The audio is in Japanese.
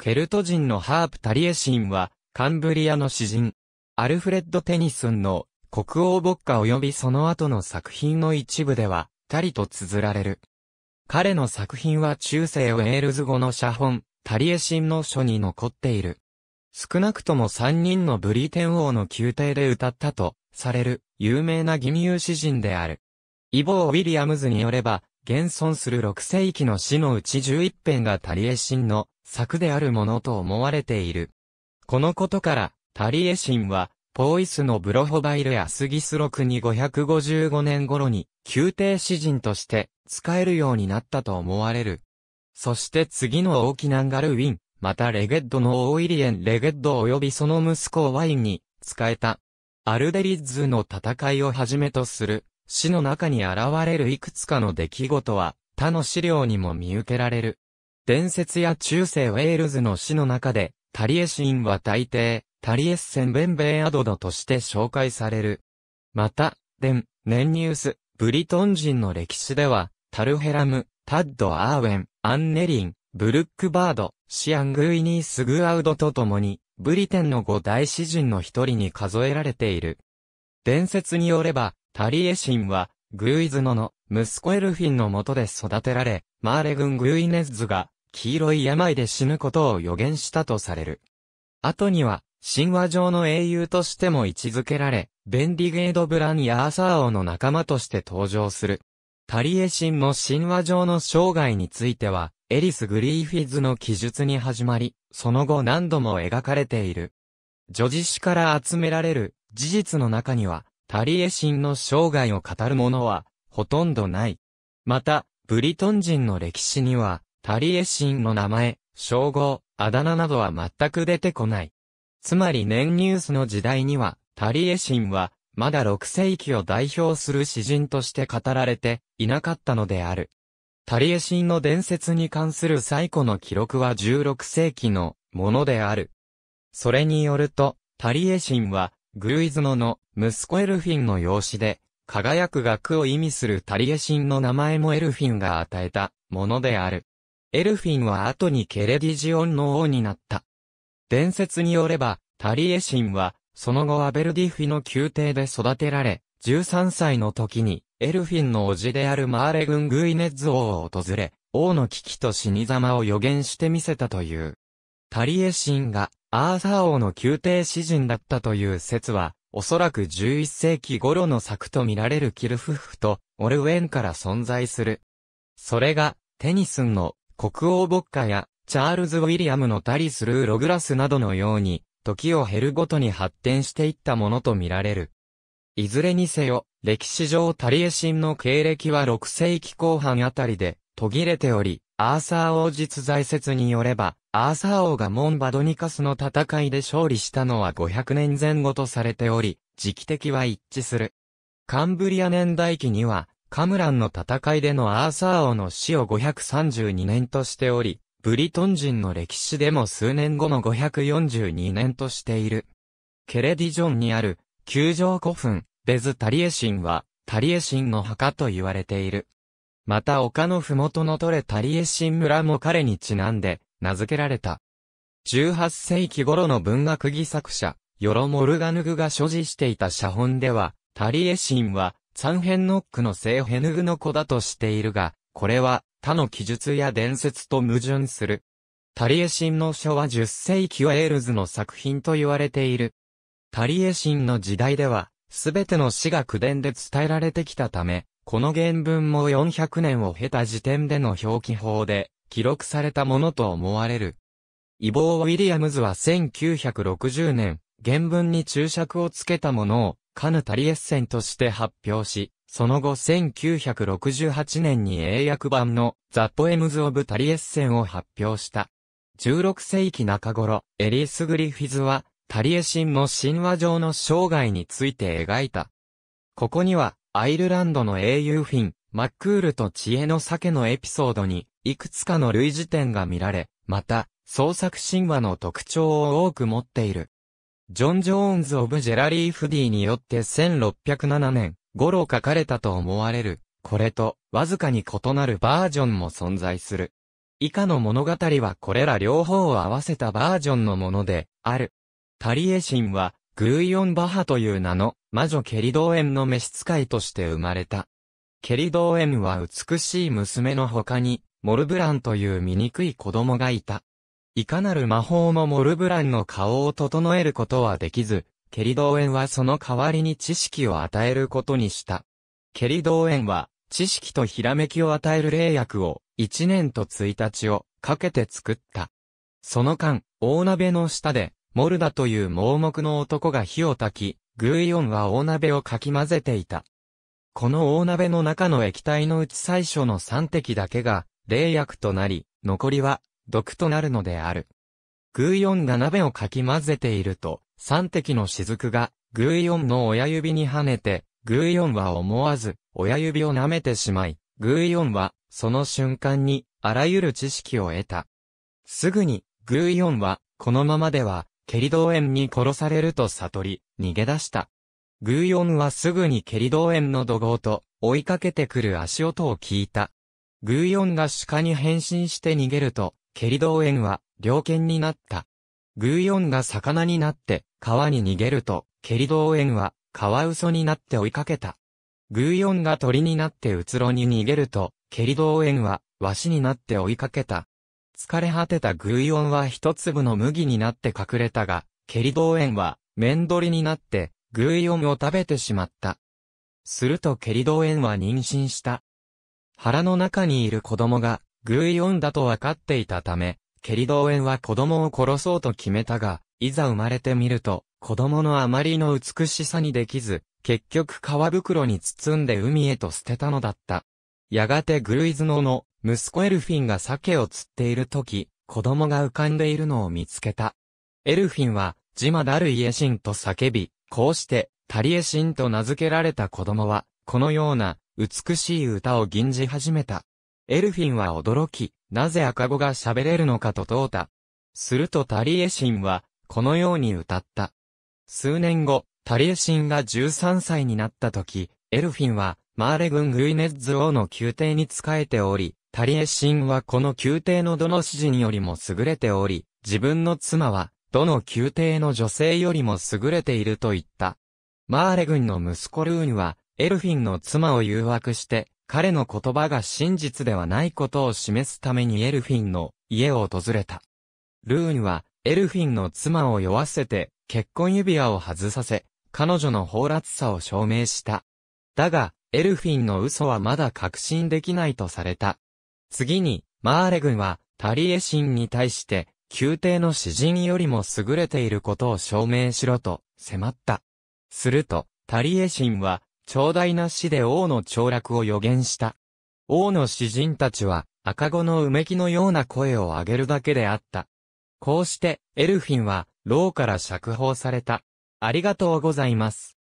ケルト人のハープ・タリエシンは、カンブリアの詩人、アルフレッド・テニスンの国王牧歌及びその後の作品の一部では、タリと綴られる。彼の作品は中世ウェールズ語の写本、タリエシンの書に残っている。少なくとも3人のブリテン王の宮廷で歌ったと、される、有名な義務詩人である。イボー・ウィリアムズによれば、現存する6世紀の詩のうち11編がタリエシンの作であるものと思われている。このことから、タリエシンは、ポイスのブロホバイルやスギスロクに555年頃に、宮廷詩人として、使えるようになったと思われる。そして次の大きなガルウィン、またレゲッドのオイリエン・レゲッド及びその息子ワインに、使えた。アルデリッズの戦いをはじめとする、詩の中に現れるいくつかの出来事は、他の資料にも見受けられる。伝説や中世ウェールズの詩の中で、タリエシンは大抵、タリエッセンベンベンアドドとして紹介される。また、デン、ネンニュース、ブリトン人の歴史では、タルヘラム、タッド・アーウェン、アンネリン、ブルックバード、シアングイニース・グアウドと共に、ブリテンの五大詩人の一人に数えられている。伝説によれば、タリエシンは、グイズノの息子エルフィンのもとで育てられ、マーレ軍グイネズが黄色い病で死ぬことを予言したとされる。後には、神話上の英雄としても位置づけられ、ベンディゲード・ブランヤアーサー王の仲間として登場する。タリエ神も神話上の生涯については、エリス・グリーフィズの記述に始まり、その後何度も描かれている。女子詩から集められる事実の中には、タリエ神の生涯を語るものは、ほとんどない。また、ブリトン人の歴史には、タリエ神の名前、称号、あだ名などは全く出てこない。つまり年ニュースの時代には、タリエ神は、まだ6世紀を代表する詩人として語られていなかったのである。タリエ神の伝説に関する最古の記録は16世紀のものである。それによると、タリエ神は、グルイズノの息子エルフィンの養子で、輝く学を意味するタリエ神の名前もエルフィンが与えたものである。エルフィンは後にケレディジオンの王になった。伝説によれば、タリエシンは、その後アベルディフィの宮廷で育てられ、13歳の時に、エルフィンの叔父であるマーレ軍グイネッズ王を訪れ、王の危機と死に様を予言してみせたという。タリエシンが、アーサー王の宮廷詩人だったという説は、おそらく11世紀頃の作と見られるキルフフと、オルウェンから存在する。それが、テニスンの国王牧歌や、チャールズ・ウィリアムのタリスルー・ログラスなどのように、時を経るごとに発展していったものとみられる。いずれにせよ、歴史上タリエシンの経歴は6世紀後半あたりで途切れており、アーサー王実在説によれば、アーサー王がモンバドニカスの戦いで勝利したのは500年前後とされており、時期的は一致する。カンブリア年代記には、カムランの戦いでのアーサー王の死を532年としており、ブリトン人の歴史でも数年後の542年としている。ケレディジョンにある、球場古墳、ベズ・タリエシンは、タリエシンの墓と言われている。また丘の麓のトレタリエシン村も彼にちなんで、名付けられた。18世紀頃の文学技作者、ヨロ・モルガヌグが所持していた写本では、タリエシンは、三辺ノックの聖ヘヌグの子だとしているが、これは他の記述や伝説と矛盾する。タリエ神の書は10世紀ウェールズの作品と言われている。タリエ神の時代では、すべての詩が口伝で伝えられてきたため、この原文も400年を経た時点での表記法で記録されたものと思われる。イボー・ウィリアムズは1960年、原文に注釈をつけたものを、カヌ・タリエッセンとして発表し、その後1968年に英訳版のザ・ポエムズ・オブ・タリエッセンを発表した。16世紀中頃、エリス・グリフィズは、タリエシンの神話上の生涯について描いた。ここには、アイルランドの英雄フィン、マックールと知恵の酒のエピソードに、いくつかの類似点が見られ、また、創作神話の特徴を多く持っている。ジョン・ジョーンズ・オブ・ジェラリー・フディによって1607年頃書かれたと思われる、これとわずかに異なるバージョンも存在する。以下の物語はこれら両方を合わせたバージョンのもので、ある。タリエ神は、グーイオン・バハという名の魔女ケリドーエンの召使いとして生まれた。ケリドーエンは美しい娘の他に、モルブランという醜い子供がいた。いかなる魔法もモルブランの顔を整えることはできず、ケリドーエンはその代わりに知識を与えることにした。ケリドーエンは、知識とひらめきを与える霊薬を、1年と1日をかけて作った。その間、大鍋の下で、モルダという盲目の男が火を焚き、グーイオンは大鍋をかき混ぜていた。この大鍋の中の液体のうち最初の3滴だけが、霊薬となり、残りは毒となるのである。グーヨンが鍋をかき混ぜていると、三滴の雫が、グーヨンの親指に跳ねて、グーヨンは思わず、親指を舐めてしまい、グーヨンは、その瞬間に、あらゆる知識を得た。すぐに、グーヨンは、このままでは、ケリドーエンに殺されると悟り、逃げ出した。グーヨンはすぐにケリドーエンの怒号と、追いかけてくる足音を聞いた。グーヨンが鹿に変身して逃げると、ケリドー園は、猟犬になった。グーヨンが魚になって、川に逃げると、ケリドー園は、カワウソになって追いかけた。グーヨンが鳥になってうつろに逃げると、ケリドー園は、ワシになって追いかけた。疲れ果てたグーヨンは一粒の麦になって隠れたが、ケリドー園は、面取りになって、グーヨンを食べてしまった。するとケリドー園は妊娠した。腹の中にいる子供がグイオンだと分かっていたため、ケリドーエンは子供を殺そうと決めたが、いざ生まれてみると、子供のあまりの美しさにできず、結局皮袋に包んで海へと捨てたのだった。やがてグルイズノの息子エルフィンが鮭を釣っている時、子供が浮かんでいるのを見つけた。エルフィンは、ジマダルイエシンと叫び、こうして、タリエシンと名付けられた子供は、このような美しい歌を吟じ始めた。エルフィンは驚き、なぜ赤子が喋れるのかと問うた。するとタリエシンは、このように歌った。数年後、タリエシンが13歳になった時、エルフィンは、マーレ軍グイネッズ王の宮廷に仕えており、タリエシンはこの宮廷のどの主人よりも優れており、自分の妻は、どの宮廷の女性よりも優れていると言った。マーレ軍の息子ルーンは、エルフィンの妻を誘惑して、彼の言葉が真実ではないことを示すためにエルフィンの家を訪れた。ルーンは、エルフィンの妻を酔わせて、結婚指輪を外させ、彼女の放辣さを証明した。だが、エルフィンの嘘はまだ確信できないとされた。次に、マーレ軍は、タリエシンに対して、宮廷の詩人よりも優れていることを証明しろと、迫った。すると、タリエシンは、長大な死で王の凋落を予言した。王の詩人たちは赤子のうめきのような声を上げるだけであった。こうしてエルフィンは牢から釈放された。ありがとうございます。